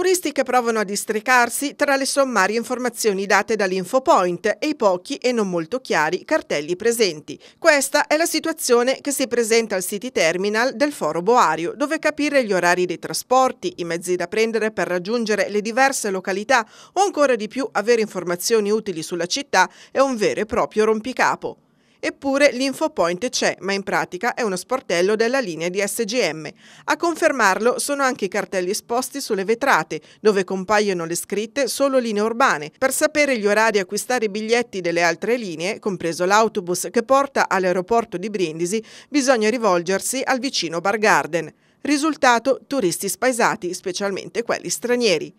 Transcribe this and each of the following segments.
turisti che provano a districarsi tra le sommarie informazioni date dall'infopoint e i pochi e non molto chiari cartelli presenti. Questa è la situazione che si presenta al City Terminal del Foro Boario, dove capire gli orari dei trasporti, i mezzi da prendere per raggiungere le diverse località o ancora di più avere informazioni utili sulla città è un vero e proprio rompicapo. Eppure l'infopoint c'è, ma in pratica è uno sportello della linea di SGM. A confermarlo sono anche i cartelli esposti sulle vetrate, dove compaiono le scritte solo linee urbane, per sapere gli orari e acquistare i biglietti delle altre linee, compreso l'autobus che porta all'aeroporto di Brindisi, bisogna rivolgersi al vicino Bar Garden. Risultato, turisti spaesati, specialmente quelli stranieri.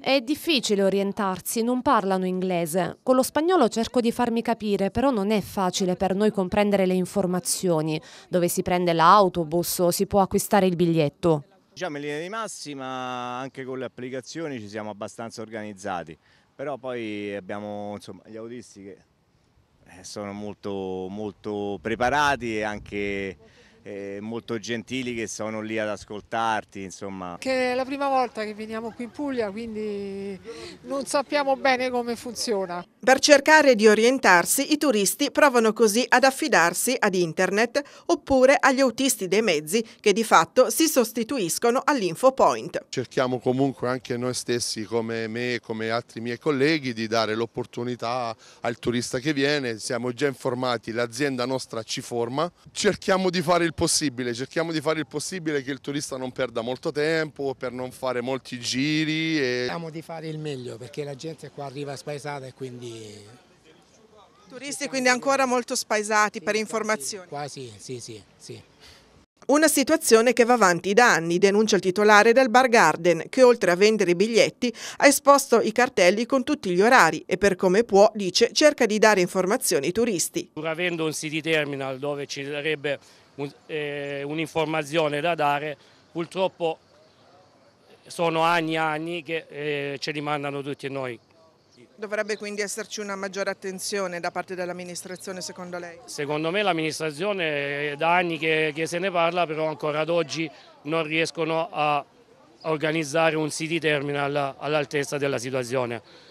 È difficile orientarsi, non parlano inglese. Con lo spagnolo cerco di farmi capire, però non è facile per noi comprendere le informazioni, dove si prende l'autobus o si può acquistare il biglietto. Diciamo in linea di massima, anche con le applicazioni ci siamo abbastanza organizzati, però poi abbiamo insomma, gli autisti che eh, sono molto, molto preparati e anche eh, molto gentili che sono lì ad ascoltarti. Insomma. Che è la prima volta che veniamo qui in Puglia, quindi non sappiamo bene come funziona. Per cercare di orientarsi, i turisti provano così ad affidarsi ad internet oppure agli autisti dei mezzi che di fatto si sostituiscono all'infopoint. Cerchiamo comunque anche noi stessi, come me e come altri miei colleghi, di dare l'opportunità al turista che viene. Siamo già informati, l'azienda nostra ci forma. Cerchiamo di fare il il possibile, cerchiamo di fare il possibile che il turista non perda molto tempo per non fare molti giri. E... Cerchiamo di fare il meglio perché la gente qua arriva spaesata e quindi... Turisti quindi ancora molto spaesati sì, per informazioni. Quasi, sì, sì, sì. Una situazione che va avanti da anni, denuncia il titolare del Bar Garden, che oltre a vendere i biglietti ha esposto i cartelli con tutti gli orari e per come può, dice, cerca di dare informazioni ai turisti. Pur avendo un city terminal dove ci sarebbe eh, un'informazione eh, un da dare, purtroppo sono anni e anni che eh, ce li mandano tutti noi. Dovrebbe quindi esserci una maggiore attenzione da parte dell'amministrazione secondo lei? Secondo me l'amministrazione eh, da anni che, che, se ne parla però ancora ad oggi non riescono a organizzare un city terminal all'altezza della situazione.